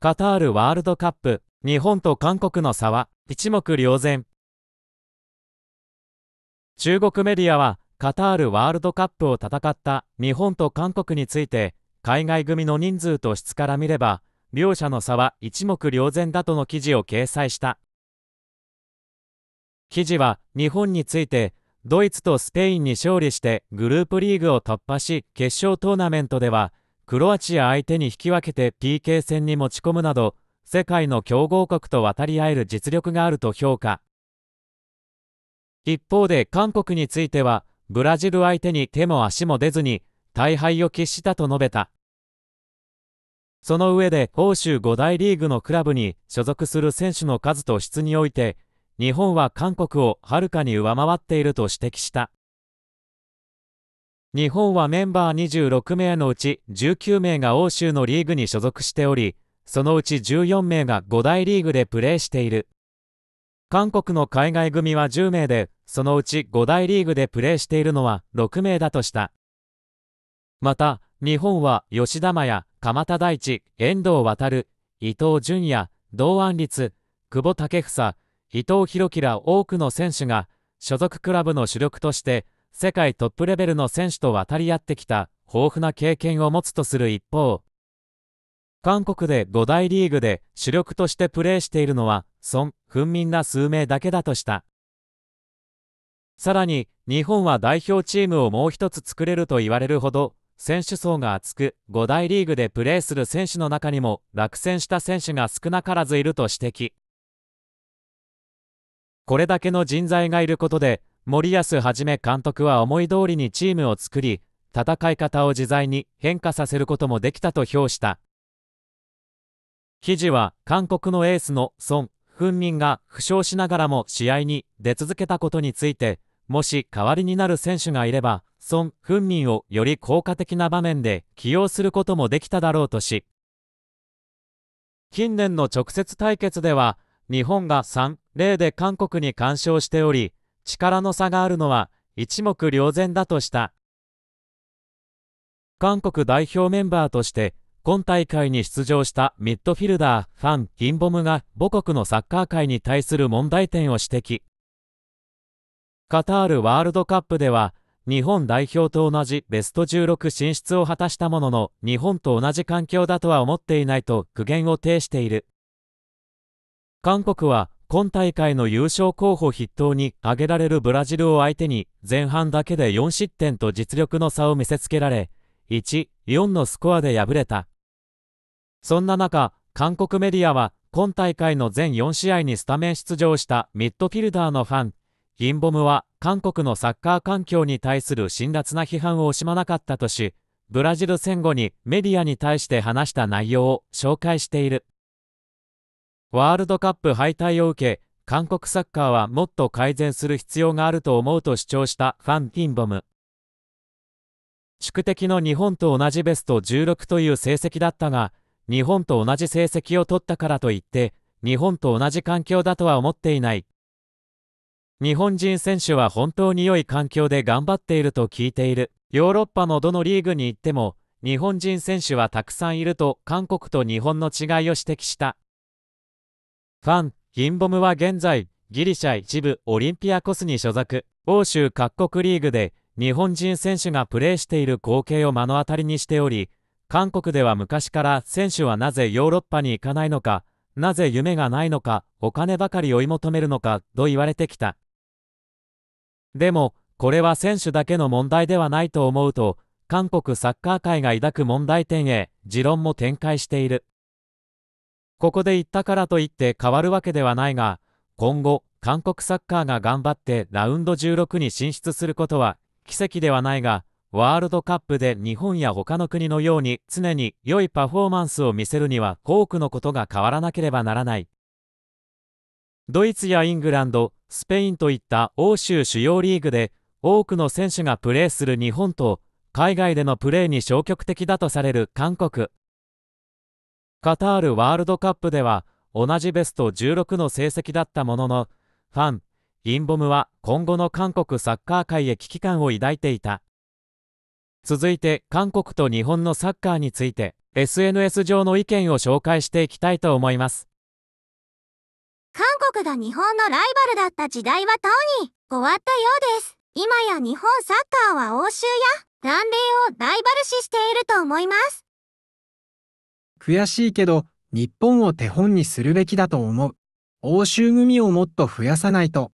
カタールワールドカップ、日本と韓国の差は一目瞭然。中国メディアは、カタールワールドカップを戦った日本と韓国について、海外組の人数と質から見れば、両者の差は一目瞭然だとの記事を掲載した。記事は、日本について、ドイツとスペインに勝利してグループリーグを突破し、決勝トーナメントでは、クロアチア相手に引き分けて PK 戦に持ち込むなど、世界の強豪国と渡り合える実力があると評価。一方で韓国については、ブラジル相手に手も足も出ずに、大敗を喫したと述べた。その上で、欧州5大リーグのクラブに所属する選手の数と質において、日本は韓国をはるかに上回っていると指摘した。日本はメンバー26名のうち19名が欧州のリーグに所属しており、そのうち14名が5大リーグでプレーしている。韓国の海外組は10名で、そのうち5大リーグでプレーしているのは6名だとした。また、日本は吉田麻也、鎌田大地、遠藤航、伊藤淳也、堂安律、久保建英、伊藤博樹ら多くの選手が所属クラブの主力として、世界トップレベルの選手と渡り合ってきた豊富な経験を持つとする一方、韓国で5大リーグで主力としてプレーしているのは、孫、フンミン数名だけだとした。さらに、日本は代表チームをもう一つ作れると言われるほど、選手層が厚く、5大リーグでプレーする選手の中にも、落選した選手が少なからずいると指摘。これだけの人材がいることで、森保一監督は思い通りにチームを作り、戦い方を自在に変化させることもできたと評した。記事は韓国のエースの孫奮民が負傷しながらも試合に出続けたことについて、もし代わりになる選手がいれば、孫奮民をより効果的な場面で起用することもできただろうとし、近年の直接対決では、日本が3-0で韓国に干渉しており、力の差があるのは一目瞭然だとした。韓国代表メンバーとして今大会に出場したミッドフィルダー、ファン・ギンボムが母国のサッカー界に対する問題点を指摘。カタールワールドカップでは、日本代表と同じベスト16進出を果たしたものの、日本と同じ環境だとは思っていないと苦言を呈している。韓国は今大会の優勝候補筆頭に挙げられるブラジルを相手に前半だけで4失点と実力の差を見せつけられ1、4のスコアで敗れたそんな中韓国メディアは今大会の全4試合にスタメン出場したミッドフィルダーのファンインボムは韓国のサッカー環境に対する辛辣な批判を惜しまなかったとしブラジル戦後にメディアに対して話した内容を紹介しているワールドカップ敗退を受け、韓国サッカーはもっと改善する必要があると思うと主張したファン・ティンボム。宿敵の日本と同じベスト16という成績だったが、日本と同じ成績を取ったからといって、日本と同じ環境だとは思っていない。日本人選手は本当に良い環境で頑張っていると聞いている。ヨーロッパのどのリーグに行っても、日本人選手はたくさんいると韓国と日本の違いを指摘した。ファン、ヒンボムは現在、ギリシャ一部オリンピアコスに所属、欧州各国リーグで日本人選手がプレーしている光景を目の当たりにしており、韓国では昔から選手はなぜヨーロッパに行かないのか、なぜ夢がないのか、お金ばかり追い求めるのか、と言われてきた。でも、これは選手だけの問題ではないと思うと、韓国サッカー界が抱く問題点へ、持論も展開している。ここで言ったからといって変わるわけではないが、今後、韓国サッカーが頑張ってラウンド16に進出することは奇跡ではないが、ワールドカップで日本や他の国のように常に良いパフォーマンスを見せるには多くのことが変わらなければならない。ドイツやイングランド、スペインといった欧州主要リーグで多くの選手がプレーする日本と海外でのプレーに消極的だとされる韓国。カタールワールドカップでは同じベスト16の成績だったものの、ファン、インボムは今後の韓国サッカー界へ危機感を抱いていた。続いて韓国と日本のサッカーについて SNS 上の意見を紹介していきたいと思います。韓国が日本のライバルだった時代はとうに終わったようです。今や日本サッカーは欧州や南米をライバル視していると思います。悔しいけど、日本を手本にするべきだと思う。欧州組をもっと増やさないと。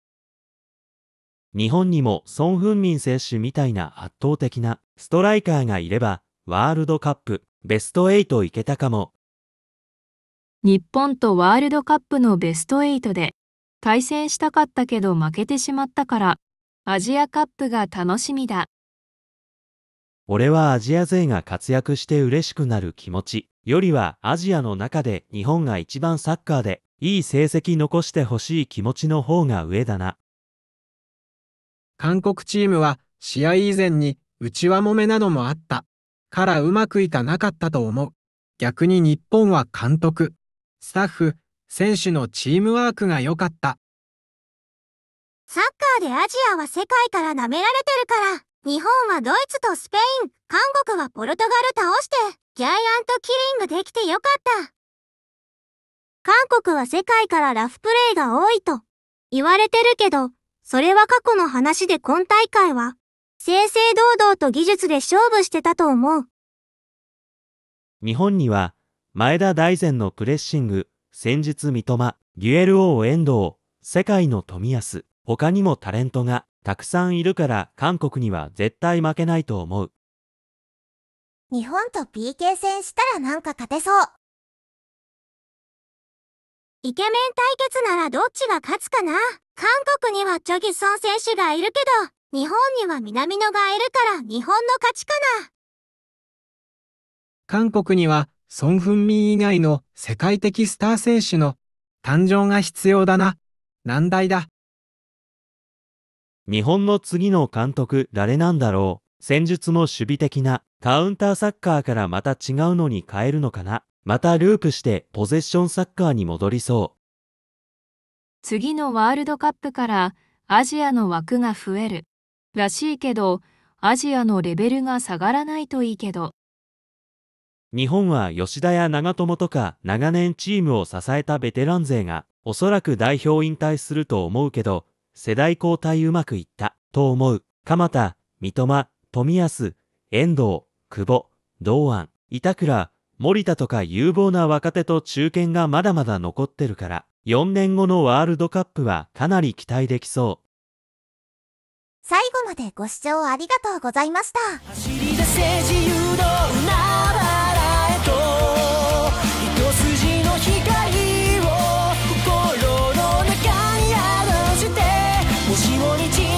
日本にも孫文民選手みたいな圧倒的なストライカーがいれば、ワールドカップベスト8いけたかも。日本とワールドカップのベスト8で対戦したかったけど負けてしまったから、アジアカップが楽しみだ。俺はアジア勢が活躍して嬉しくなる気持ち。よりはアジアの中で日本が一番サッカーでいい成績残してほしい気持ちの方が上だな。韓国チームは試合以前に内輪もめなどもあった。からうまくいかなかったと思う。逆に日本は監督、スタッフ、選手のチームワークが良かった。サッカーでアジアは世界から舐められてるから、日本はドイツとスペイン、韓国はポルトガル倒して、ジャイアントキリングできてよかった。韓国は世界からラフプレーが多いと言われてるけど、それは過去の話で今大会は、正々堂々と技術で勝負してたと思う。日本には、前田大然のプレッシング、先日三笘、デュエル王遠藤、世界の富安、他にもタレントがたくさんいるから韓国には絶対負けないと思う。日本と PK 戦したらなんか勝てそう。イケメン対決ならどっちが勝つかな韓国にはチョギソン選手がいるけど、日本には南野がいるから日本の勝ちかな韓国にはソン・フンミン以外の世界的スター選手の誕生が必要だな。難題だ。日本の次の監督誰なんだろう戦術も守備的なカウンターサッカーからまた違うのに変えるのかなまたループしてポゼッションサッカーに戻りそう。次のワールドカップからアジアの枠が増えるらしいけどアジアのレベルが下がらないといいけど日本は吉田や長友とか長年チームを支えたベテラン勢がおそらく代表引退すると思うけど世代交代うまくいったと思う鎌田三笘富安、遠藤、久保、堂安、板倉、森田とか有望な若手と中堅がまだまだ残ってるから、4年後のワールドカップはかなり期待できそう。最後までご視聴ありがとうございました。走り出せ自由の海原へと、筋の光を心の中にして、星